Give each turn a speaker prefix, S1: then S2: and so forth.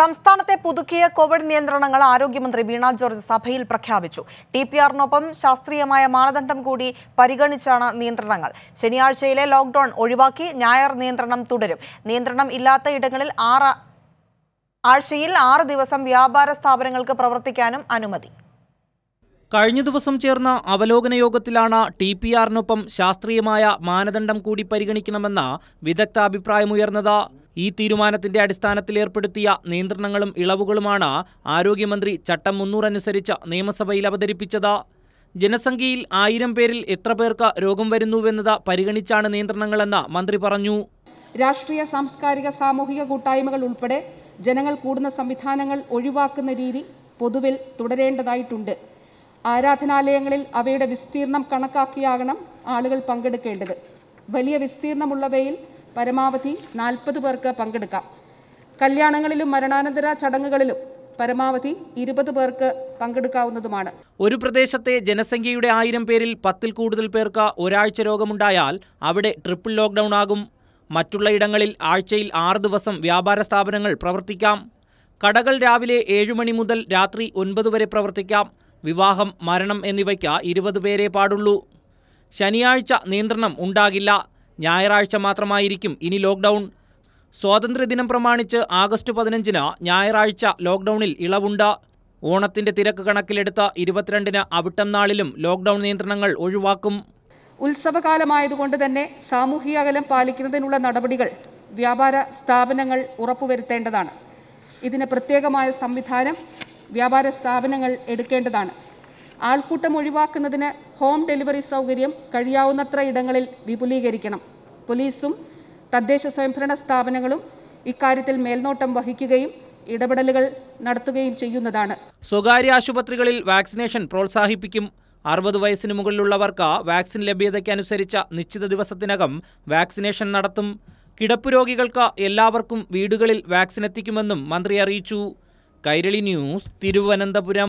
S1: സംസ്ഥാനത്തെ പുതുക്കിയ കോവിഡ് നിയന്ത്രണങ്ങൾ ആരോഗ്യമന്ത്രി വീണ ജോർജ് സഭയിൽ പ്രഖ്യാപിച്ചു ടി പി ആറിനൊപ്പം ശാസ്ത്രീയമായ മാനദണ്ഡം കൂടി പരിഗണിച്ചാണ് നിയന്ത്രണങ്ങൾ ശനിയാഴ്ചയിലെ ലോക്ഡൌൺ ഒഴിവാക്കി ഞായർ നിയന്ത്രണം തുടരും നിയന്ത്രണം ഇല്ലാത്ത ഇടങ്ങളിൽ ആറ് ആഴ്ചയിൽ ആറ് ദിവസം വ്യാപാര സ്ഥാപനങ്ങൾക്ക് പ്രവർത്തിക്കാനും അനുമതി
S2: കഴിഞ്ഞ ദിവസം ചേർന്ന അവലോകന യോഗത്തിലാണ് ടി പി ആറിനൊപ്പം ശാസ്ത്രീയമായ മാനദണ്ഡം കൂടി പരിഗണിക്കണമെന്ന വിദഗ്ധ അഭിപ്രായമുയർന്നത് ഈ തീരുമാനത്തിന്റെ അടിസ്ഥാനത്തിൽ ഏർപ്പെടുത്തിയ നിയന്ത്രണങ്ങളും ഇളവുകളുമാണ് ആരോഗ്യമന്ത്രി ചട്ടം മുന്നൂറനുസരിച്ച് നിയമസഭയിൽ അവതരിപ്പിച്ചത് ജനസംഖ്യയിൽ ആയിരം പേരിൽ എത്ര പേർക്ക് രോഗം വരുന്നുവെന്നത് പരിഗണിച്ചാണ് നിയന്ത്രണങ്ങളെന്ന് മന്ത്രി പറഞ്ഞു
S3: രാഷ്ട്രീയ സാംസ്കാരിക സാമൂഹിക കൂട്ടായ്മകൾ ഉൾപ്പെടെ ജനങ്ങൾ കൂടുന്ന സംവിധാനങ്ങൾ ഒഴിവാക്കുന്ന രീതി പൊതുവിൽ തുടരേണ്ടതായിട്ടുണ്ട് ആരാധനാലയങ്ങളിൽ അവയുടെ വിസ്തീർണം കണക്കാക്കിയാകണം ആളുകൾ പങ്കെടുക്കേണ്ടത് വലിയ വിസ്തീർണമുള്ളവയിൽ പരമാവധി നാൽപ്പത് പേർക്ക് പങ്കെടുക്കാം കല്യാണങ്ങളിലും മരണാനന്തര ചടങ്ങുകളിലും പരമാവധി ഇരുപത് പേർക്ക് പങ്കെടുക്കാവുന്നതുമാണ്
S2: ഒരു പ്രദേശത്തെ ജനസംഖ്യയുടെ ആയിരം പേരിൽ പത്തിൽ കൂടുതൽ പേർക്ക് ഒരാഴ്ച രോഗമുണ്ടായാൽ അവിടെ ട്രിപ്പിൾ ലോക്ക്ഡൌൺ ആകും മറ്റുള്ള ഇടങ്ങളിൽ ആഴ്ചയിൽ ആറ് ദിവസം വ്യാപാര സ്ഥാപനങ്ങൾ പ്രവർത്തിക്കാം കടകൾ രാവിലെ ഏഴ് മണി മുതൽ രാത്രി ഒൻപത് വരെ പ്രവർത്തിക്കാം വിവാഹം മരണം എന്നിവയ്ക്ക് ഇരുപത് പേരെ പാടുള്ളൂ ശനിയാഴ്ച നിയന്ത്രണം ഉണ്ടാകില്ല ഞായറാഴ്ച മാത്രമായിരിക്കും ഇനി ലോക്ക്ഡൗൺ സ്വാതന്ത്ര്യദിനം പ്രമാണിച്ച് ആഗസ്റ്റ് പതിനഞ്ചിന് ഞായറാഴ്ച ലോക്ക്ഡൌണിൽ ഇളവുണ്ട് ഓണത്തിന്റെ തിരക്ക് കണക്കിലെടുത്ത ഇരുപത്തിരണ്ടിന് അവിട്ടം നാളിലും ലോക്ക്ഡൌൺ നിയന്ത്രണങ്ങൾ ഒഴിവാക്കും
S3: ഉത്സവകാലമായതുകൊണ്ട് തന്നെ സാമൂഹിക അകലം പാലിക്കുന്നതിനുള്ള നടപടികൾ വ്യാപാര സ്ഥാപനങ്ങൾ ഉറപ്പുവരുത്തേണ്ടതാണ് ഇതിന് പ്രത്യേകമായ സംവിധാനം വ്യാപാര സ്ഥാപനങ്ങൾ എടുക്കേണ്ടതാണ് ആൾക്കൂട്ടം ഒഴിവാക്കുന്നതിന് ഹോം ഡെലിവറി സൗകര്യം കഴിയാവുന്നത്ര ഇടങ്ങളിൽ വിപുലീകരിക്കണം പോലീസും തദ്ദേശ സ്വയംഭരണ സ്ഥാപനങ്ങളും ഇക്കാര്യത്തിൽ മേൽനോട്ടം വഹിക്കുകയും ഇടപെടലുകൾ നടത്തുകയും ചെയ്യുന്നതാണ്
S2: സ്വകാര്യ ആശുപത്രികളിൽ വാക്സിനേഷൻ പ്രോത്സാഹിപ്പിക്കും അറുപത് വയസ്സിന് മുകളിലുള്ളവർക്ക് വാക്സിൻ ലഭ്യതയ്ക്കനുസരിച്ച നിശ്ചിത ദിവസത്തിനകം വാക്സിനേഷൻ നടത്തും കിടപ്പ് രോഗികൾക്ക് എല്ലാവർക്കും വീടുകളിൽ വാക്സിൻ എത്തിക്കുമെന്നും മന്ത്രി അറിയിച്ചു കൈരളി ന്യൂസ് തിരുവനന്തപുരം